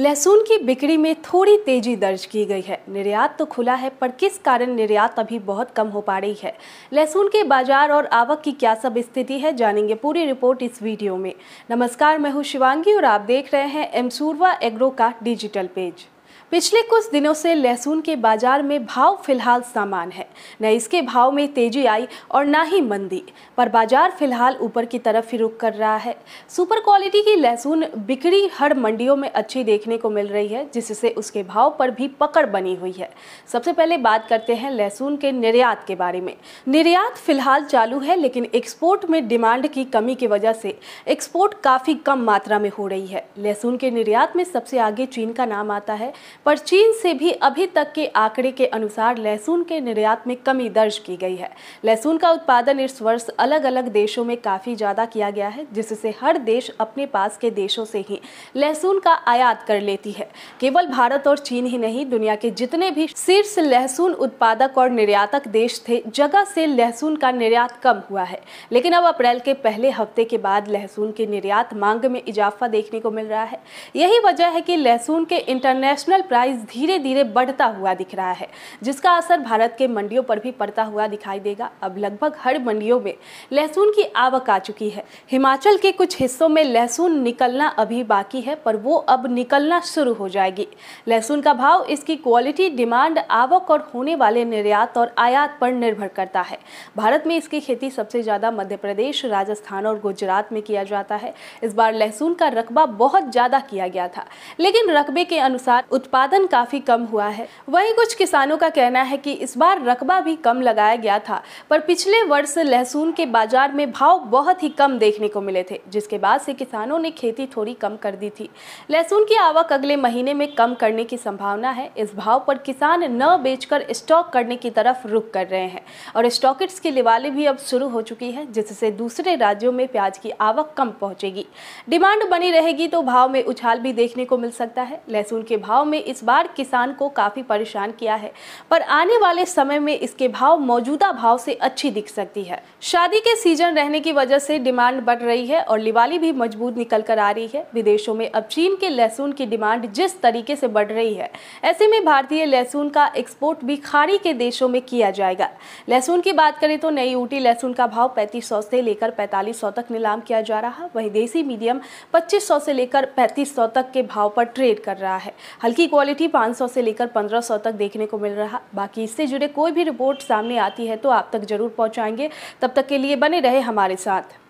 लहसुन की बिक्री में थोड़ी तेजी दर्ज की गई है निर्यात तो खुला है पर किस कारण निर्यात अभी बहुत कम हो पा रही है लहसुन के बाजार और आवक की क्या सब स्थिति है जानेंगे पूरी रिपोर्ट इस वीडियो में नमस्कार मैं हूँ शिवांगी और आप देख रहे हैं एमसूरवा एग्रो का डिजिटल पेज पिछले कुछ दिनों से लहसुन के बाजार में भाव फिलहाल सामान है न इसके भाव में तेजी आई और ना ही मंदी पर बाजार फिलहाल ऊपर की तरफ ही रुक कर रहा है सुपर क्वालिटी की लहसुन बिक्री हर मंडियों में अच्छी देखने को मिल रही है जिससे उसके भाव पर भी पकड़ बनी हुई है सबसे पहले बात करते हैं लहसुन के निर्यात के बारे में निर्यात फिलहाल चालू है लेकिन एक्सपोर्ट में डिमांड की कमी की वजह से एक्सपोर्ट काफ़ी कम मात्रा में हो रही है लहसुन के निर्यात में सबसे आगे चीन का नाम आता है पर चीन से भी अभी तक के आंकड़े के अनुसार लहसुन के निर्यात में कमी दर्ज की गई है लहसुन का उत्पादन इस वर्ष अलग अलग देशों में काफ़ी ज़्यादा किया गया है जिससे हर देश अपने पास के देशों से ही लहसुन का आयात कर लेती है केवल भारत और चीन ही नहीं दुनिया के जितने भी शीर्ष लहसुन उत्पादक और निर्यातक देश थे जगह से लहसुन का निर्यात कम हुआ है लेकिन अब अप्रैल के पहले हफ्ते के बाद लहसुन के निर्यात मांग में इजाफा देखने को मिल रहा है यही वजह है कि लहसुन के इंटरनेशनल नेशनल प्राइस धीरे धीरे बढ़ता हुआ दिख रहा है जिसका असर भारत के मंडियों पर भी पड़ता हुआ दिखाई देगा अब लगभग हर मंडियों में लहसुन की आवक आ चुकी है हिमाचल के कुछ हिस्सों में लहसुन निकलना अभी बाकी है पर वो अब निकलना शुरू हो जाएगी लहसुन का भाव इसकी क्वालिटी डिमांड आवक और होने वाले निर्यात और आयात पर निर्भर करता है भारत में इसकी खेती सबसे ज़्यादा मध्य प्रदेश राजस्थान और गुजरात में किया जाता है इस बार लहसुन का रकबा बहुत ज़्यादा किया गया था लेकिन रकबे के अनुसार उत्पादन काफ़ी कम हुआ है वहीं कुछ किसानों का कहना है कि इस बार रकबा भी कम लगाया गया था पर पिछले वर्ष लहसुन के बाजार में भाव बहुत ही कम देखने को मिले थे जिसके बाद से किसानों ने खेती थोड़ी कम कर दी थी लहसुन की आवक अगले महीने में कम करने की संभावना है इस भाव पर किसान न बेचकर स्टॉक करने की तरफ रुख कर रहे हैं और स्टॉकेट्स की लिवाली भी अब शुरू हो चुकी है जिससे दूसरे राज्यों में प्याज की आवक कम पहुंचेगी डिमांड बनी रहेगी तो भाव में उछाल भी देखने को मिल सकता है लहसुन के भाव में इस बार किसान को काफ़ी परेशान किया है पर आने वाले समय में इसके भाव मौजूदा भाव से अच्छी दिख सकती है शादी के सीजन रहने की वजह से डिमांड बढ़ रही है और लिवाली भी मजबूत निकल कर आ रही है विदेशों में अब चीन के लहसुन की डिमांड जिस तरीके से बढ़ रही है ऐसे में भारतीय लहसुन का एक्सपोर्ट भी खाड़ी के देशों में किया जाएगा लहसुन की बात करें तो नई ऊटी लहसुन का भाव पैंतीस से लेकर पैंतालीस तक नीलाम किया जा रहा वही देसी मीडियम पच्चीस से लेकर पैंतीस तक के भाव पर ट्रेड कर रहा है हल्की की क्वालिटी 500 से लेकर 1500 तक देखने को मिल रहा बाकी इससे जुड़े कोई भी रिपोर्ट सामने आती है तो आप तक जरूर पहुंचाएंगे तब तक के लिए बने रहे हमारे साथ